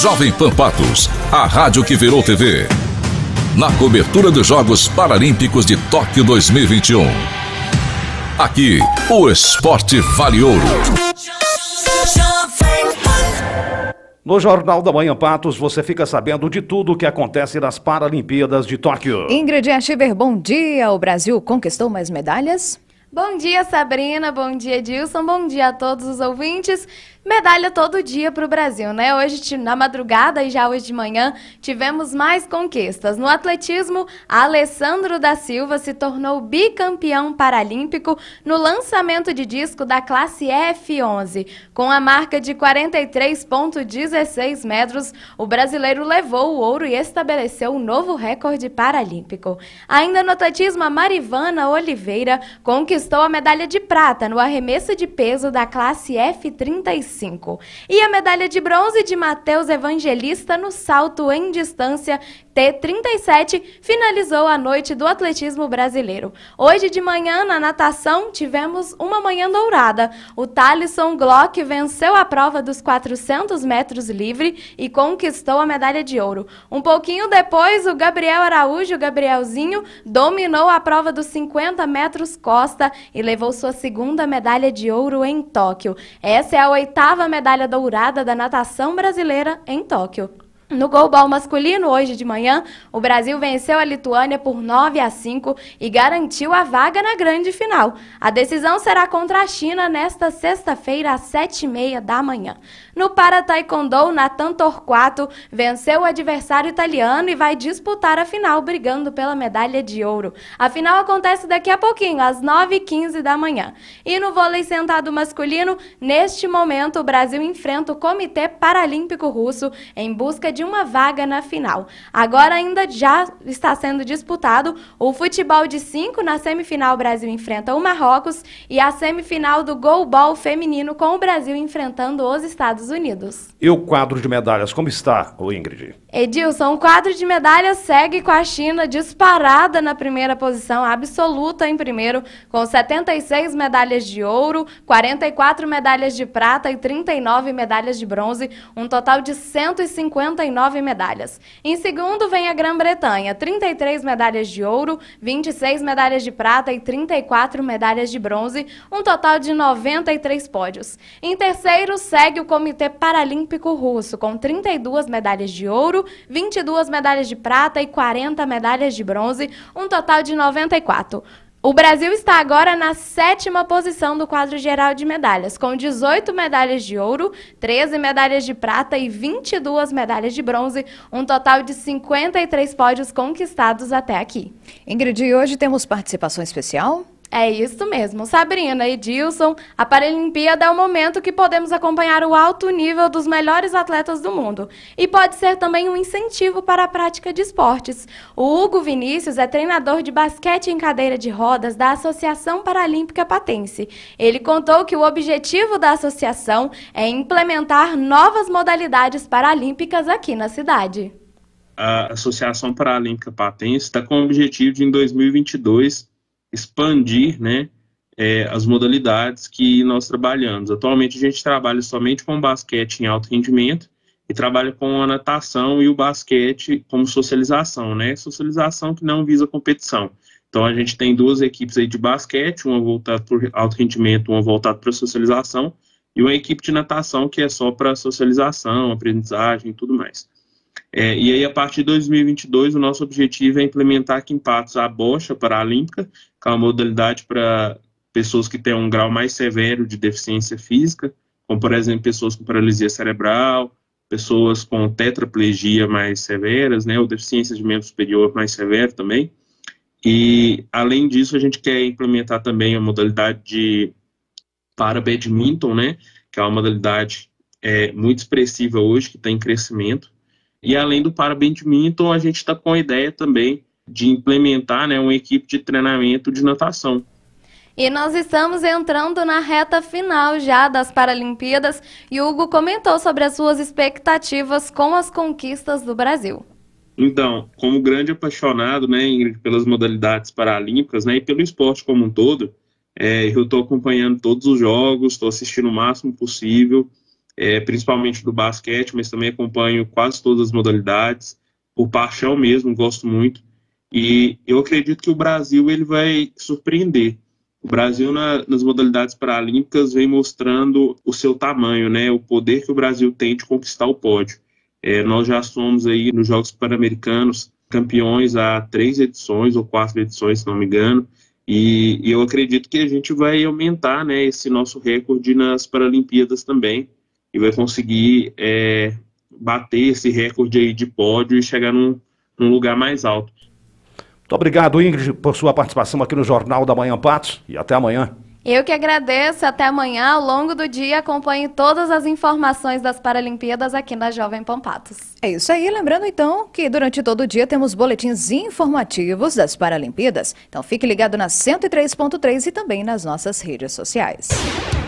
Jovem Pan Patos, a rádio que virou TV. Na cobertura dos Jogos Paralímpicos de Tóquio 2021. Aqui, o esporte vale ouro. No Jornal da Manhã Patos, você fica sabendo de tudo o que acontece nas Paralimpíadas de Tóquio. Ingrid Achiver, bom dia. O Brasil conquistou mais medalhas? Bom dia, Sabrina. Bom dia, Dilson. Bom dia a todos os ouvintes medalha todo dia para o Brasil, né? Hoje, na madrugada e já hoje de manhã, tivemos mais conquistas. No atletismo, Alessandro da Silva se tornou bicampeão paralímpico no lançamento de disco da classe F11. Com a marca de 43,16 metros, o brasileiro levou o ouro e estabeleceu um novo recorde paralímpico. Ainda no atletismo, a Marivana Oliveira conquistou a medalha de prata no arremesso de peso da classe F35. E a medalha de bronze de Mateus Evangelista no salto em distância, T37 finalizou a noite do atletismo brasileiro. Hoje de manhã, na natação, tivemos uma manhã dourada. O Talisson Glock venceu a prova dos 400 metros livre e conquistou a medalha de ouro. Um pouquinho depois, o Gabriel Araújo, o Gabrielzinho, dominou a prova dos 50 metros costa e levou sua segunda medalha de ouro em Tóquio. Essa é a oitava medalha dourada da natação brasileira em Tóquio. No golbal masculino, hoje de manhã, o Brasil venceu a Lituânia por 9 a 5 e garantiu a vaga na grande final. A decisão será contra a China nesta sexta-feira, às 7h30 da manhã. No para taekwondo, Natan Torquato venceu o adversário italiano e vai disputar a final, brigando pela medalha de ouro. A final acontece daqui a pouquinho, às 9h15 da manhã. E no vôlei sentado masculino, neste momento, o Brasil enfrenta o Comitê Paralímpico Russo em busca de de uma vaga na final. Agora ainda já está sendo disputado o futebol de cinco na semifinal Brasil enfrenta o Marrocos e a semifinal do goalball feminino com o Brasil enfrentando os Estados Unidos. E o quadro de medalhas como está, Ingrid? Edilson, o quadro de medalhas segue com a China disparada na primeira posição absoluta em primeiro com 76 medalhas de ouro, 44 medalhas de prata e 39 medalhas de bronze, um total de 159 39 medalhas. Em segundo vem a Grã-Bretanha, 33 medalhas de ouro, 26 medalhas de prata e 34 medalhas de bronze, um total de 93 pódios. Em terceiro segue o Comitê Paralímpico Russo, com 32 medalhas de ouro, 22 medalhas de prata e 40 medalhas de bronze, um total de 94. O Brasil está agora na sétima posição do quadro geral de medalhas, com 18 medalhas de ouro, 13 medalhas de prata e 22 medalhas de bronze, um total de 53 pódios conquistados até aqui. Ingrid, hoje temos participação especial? É isso mesmo. Sabrina e Dilson, a Paralimpíada é o momento que podemos acompanhar o alto nível dos melhores atletas do mundo. E pode ser também um incentivo para a prática de esportes. O Hugo Vinícius é treinador de basquete em cadeira de rodas da Associação Paralímpica Patense. Ele contou que o objetivo da associação é implementar novas modalidades paralímpicas aqui na cidade. A Associação Paralímpica Patense está com o objetivo de, em 2022, expandir né, é, as modalidades que nós trabalhamos. Atualmente a gente trabalha somente com basquete em alto rendimento e trabalha com a natação e o basquete como socialização, né? Socialização que não visa competição. Então a gente tem duas equipes aí de basquete, uma voltada para alto rendimento, uma voltada para socialização, e uma equipe de natação que é só para socialização, aprendizagem e tudo mais. É, e aí, a partir de 2022, o nosso objetivo é implementar aqui em Patos a bocha paralímpica, que é uma modalidade para pessoas que têm um grau mais severo de deficiência física, como, por exemplo, pessoas com paralisia cerebral, pessoas com tetraplegia mais severas, né, ou deficiência de membro superior mais severo também. E, além disso, a gente quer implementar também a modalidade de para badminton, né, que é uma modalidade é, muito expressiva hoje, que está em crescimento, e além do para badminton, a gente está com a ideia também de implementar né, uma equipe de treinamento de natação. E nós estamos entrando na reta final já das Paralimpíadas e Hugo comentou sobre as suas expectativas com as conquistas do Brasil. Então, como grande apaixonado, né, Ingrid, pelas modalidades paralímpicas, né, e pelo esporte como um todo, é, eu estou acompanhando todos os jogos, estou assistindo o máximo possível é, principalmente do basquete, mas também acompanho quase todas as modalidades, por paixão mesmo, gosto muito. E eu acredito que o Brasil ele vai surpreender. O Brasil na, nas modalidades paralímpicas vem mostrando o seu tamanho, né? O poder que o Brasil tem de conquistar o pódio. É, nós já somos aí nos Jogos Pan-Americanos campeões há três edições ou quatro edições, se não me engano. E, e eu acredito que a gente vai aumentar, né, esse nosso recorde nas Paralimpíadas também e vai conseguir é, bater esse recorde aí de pódio e chegar num, num lugar mais alto. Muito obrigado, Ingrid, por sua participação aqui no Jornal da Manhã Patos e até amanhã. Eu que agradeço. Até amanhã. Ao longo do dia, acompanhe todas as informações das Paralimpíadas aqui na Jovem Pampatos. É isso aí. Lembrando, então, que durante todo o dia temos boletins informativos das Paralimpíadas. Então, fique ligado na 103.3 e também nas nossas redes sociais.